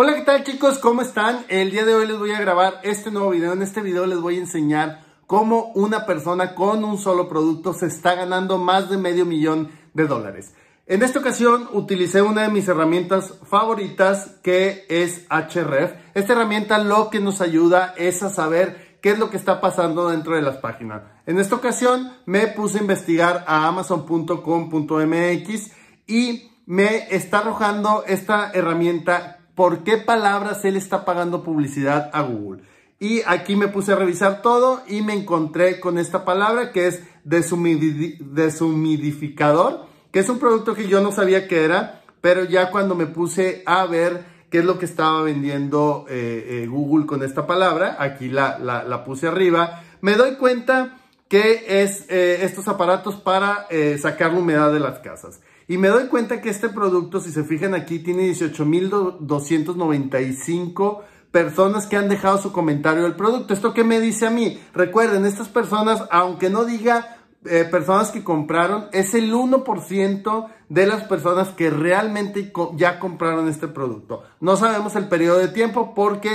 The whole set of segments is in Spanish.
Hola, ¿qué tal chicos? ¿Cómo están? El día de hoy les voy a grabar este nuevo video. En este video les voy a enseñar cómo una persona con un solo producto se está ganando más de medio millón de dólares. En esta ocasión utilicé una de mis herramientas favoritas que es HRF. Esta herramienta lo que nos ayuda es a saber qué es lo que está pasando dentro de las páginas. En esta ocasión me puse a investigar a amazon.com.mx y me está arrojando esta herramienta por qué palabras él está pagando publicidad a Google. Y aquí me puse a revisar todo y me encontré con esta palabra que es deshumidificador, que es un producto que yo no sabía qué era, pero ya cuando me puse a ver qué es lo que estaba vendiendo eh, eh, Google con esta palabra, aquí la, puse arriba, me doy cuenta que es eh, estos aparatos para sacar la humedad de las casas. Y me doy cuenta que este producto, si se fijan aquí, tiene 18.295 personas que han dejado su comentario del producto. ¿Esto qué me dice a mí? Recuerden, estas personas, aunque no diga eh, personas que compraron, es el 1% de las personas que realmente ya compraron este producto. No sabemos el periodo de tiempo porque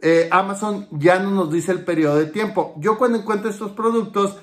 eh, Amazon ya no nos dice el periodo de tiempo. Yo cuando encuentro estos productos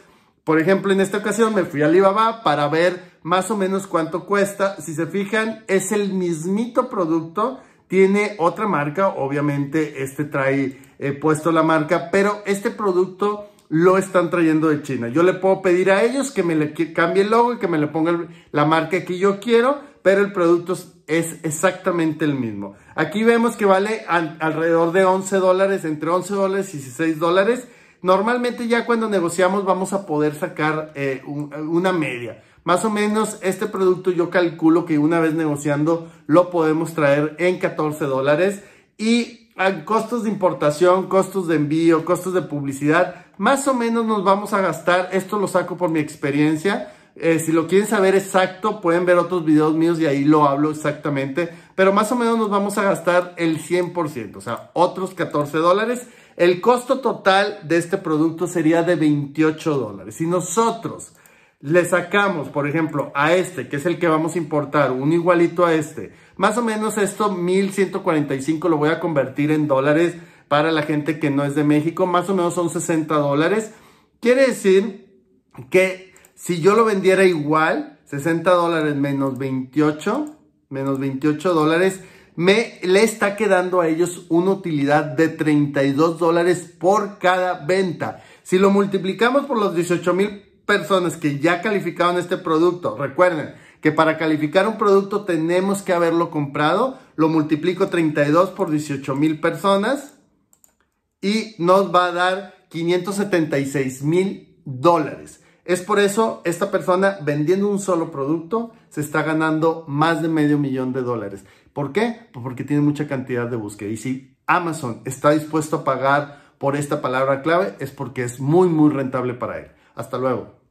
por ejemplo, en esta ocasión me fui a Alibaba para ver más o menos cuánto cuesta. Si se fijan, es el mismito producto. Tiene otra marca, obviamente este trae eh, puesto la marca, pero este producto lo están trayendo de China. Yo le puedo pedir a ellos que me cambie el logo y que me le ponga la marca que yo quiero, pero el producto es exactamente el mismo. Aquí vemos que vale alrededor de 11 dólares, entre 11 dólares y 16 dólares. Normalmente ya cuando negociamos vamos a poder sacar eh, una media. Más o menos este producto yo calculo que una vez negociando lo podemos traer en 14 dólares y a costos de importación, costos de envío, costos de publicidad, más o menos nos vamos a gastar, esto lo saco por mi experiencia, eh, si lo quieren saber exacto pueden ver otros videos míos y ahí lo hablo exactamente, pero más o menos nos vamos a gastar el 100%, o sea, otros 14 dólares el costo total de este producto sería de 28 dólares. Si nosotros le sacamos, por ejemplo, a este, que es el que vamos a importar, un igualito a este, más o menos esto 1145 lo voy a convertir en dólares para la gente que no es de México, más o menos son 60 dólares. Quiere decir que si yo lo vendiera igual, 60 dólares menos 28, menos 28 dólares, me le está quedando a ellos una utilidad de 32 dólares por cada venta. Si lo multiplicamos por los 18 mil personas que ya calificaron este producto, recuerden que para calificar un producto tenemos que haberlo comprado, lo multiplico 32 por 18 mil personas y nos va a dar 576 mil dólares. Es por eso esta persona vendiendo un solo producto se está ganando más de medio millón de dólares. ¿Por qué? Pues porque tiene mucha cantidad de búsqueda. Y si Amazon está dispuesto a pagar por esta palabra clave es porque es muy, muy rentable para él. Hasta luego.